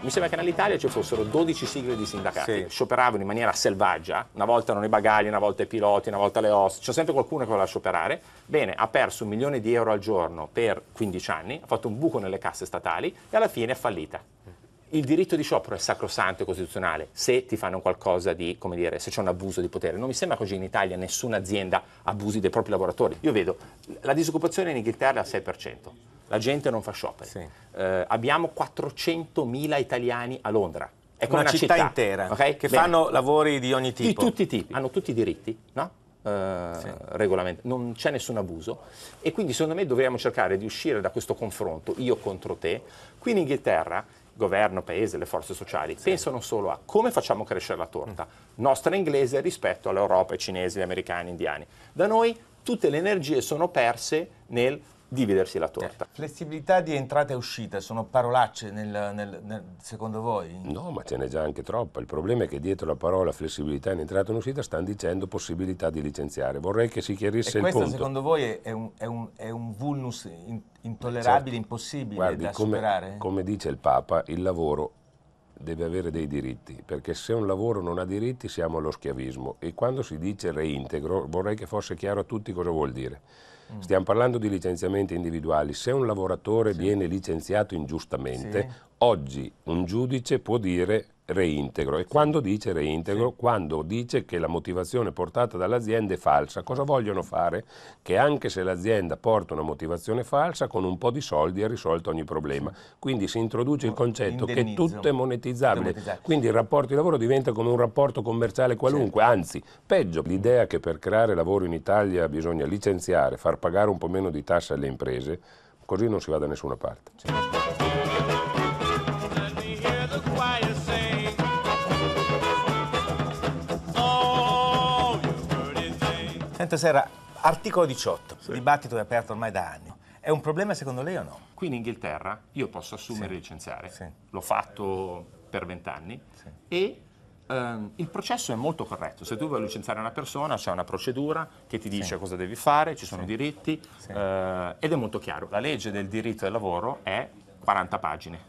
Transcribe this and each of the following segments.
mi sembra che nell'Italia ci fossero 12 sigle di sindacati, sì. scioperavano in maniera selvaggia, una volta erano i bagagli, una volta i piloti, una volta le OS, c'è sempre qualcuno che voleva scioperare, bene, ha perso un milione di euro al giorno per 15 anni, ha fatto un buco nelle casse statali e alla fine è fallita. Il diritto di sciopero è sacrosanto e costituzionale se ti fanno qualcosa di, come dire, se c'è un abuso di potere. Non mi sembra che oggi in Italia nessuna azienda abusi dei propri lavoratori. Io vedo la disoccupazione in Inghilterra è al 6%, la gente non fa shopping. Sì. Eh, abbiamo 400.000 italiani a Londra. Ecco una, una città, città intera okay? che Bene. fanno lavori di ogni tipo. Di tutti i tipi, hanno tutti i diritti, no? Eh, sì. non c'è nessun abuso e quindi secondo me dovremmo cercare di uscire da questo confronto io contro te. Qui in Inghilterra governo, paese, le forze sociali sì. pensano solo a come facciamo crescere la torta mm. nostra inglese rispetto all'Europa, ai cinesi, agli americani, agli indiani. Da noi tutte le energie sono perse nel dividersi la torta. Certo. Flessibilità di entrata e uscita sono parolacce nel, nel, nel, secondo voi? No, ma ce n'è già anche troppa. Il problema è che dietro la parola flessibilità in entrata e in uscita stanno dicendo possibilità di licenziare. Vorrei che si chiarisse il punto. questo secondo voi è un, è un, è un vulnus in, intollerabile, certo. impossibile Guardi, da come, superare? Come dice il Papa, il lavoro deve avere dei diritti, perché se un lavoro non ha diritti siamo allo schiavismo e quando si dice reintegro vorrei che fosse chiaro a tutti cosa vuol dire. Mm. Stiamo parlando di licenziamenti individuali, se un lavoratore sì. viene licenziato ingiustamente, sì. oggi un giudice può dire reintegro. E quando dice reintegro? Sì. Quando dice che la motivazione portata dall'azienda è falsa. Cosa vogliono fare? Che anche se l'azienda porta una motivazione falsa, con un po' di soldi è risolto ogni problema. Sì. Quindi si introduce il oh, concetto che tutto è monetizzabile. Quindi il rapporto di lavoro diventa come un rapporto commerciale qualunque, anzi, peggio. L'idea che per creare lavoro in Italia bisogna licenziare, far pagare un po' meno di tasse alle imprese, così non si va da nessuna parte. Presidente Serra, articolo 18, sì. dibattito che è aperto ormai da anni. È un problema secondo lei o no? Qui in Inghilterra io posso assumere e licenziare, sì. l'ho fatto per vent'anni e ehm, il processo è molto corretto. Se tu vuoi licenziare una persona c'è una procedura che ti dice cosa devi fare, ci sono diritti eh, ed è molto chiaro. La legge del diritto del lavoro è 40 pagine.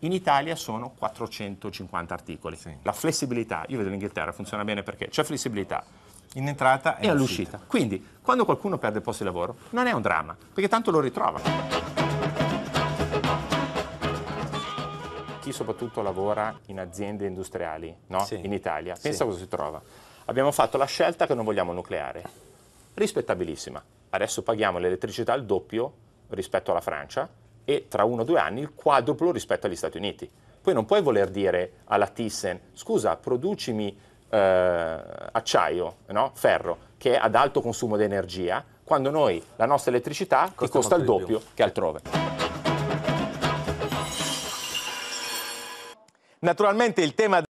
In Italia sono 450 articoli. La flessibilità, io vedo l'Inghilterra, funziona bene perché c'è flessibilità in entrata e, all'uscita. Quindi, quando qualcuno perde il posto di lavoro, non è un dramma, perché tanto lo ritrova. Chi soprattutto lavora in aziende industriali no? sì. in Italia, pensa sì. cosa si trova. Abbiamo fatto la scelta che non vogliamo nucleare, rispettabilissima. Adesso paghiamo l'elettricità al doppio rispetto alla Francia e tra uno o due anni il quadruplo rispetto agli Stati Uniti. Poi non puoi voler dire alla Thyssen, scusa, producimi eh, acciaio, no? ferro, che è ad alto consumo di energia, quando noi la nostra elettricità costa, costa il doppio che altrove. Naturalmente il tema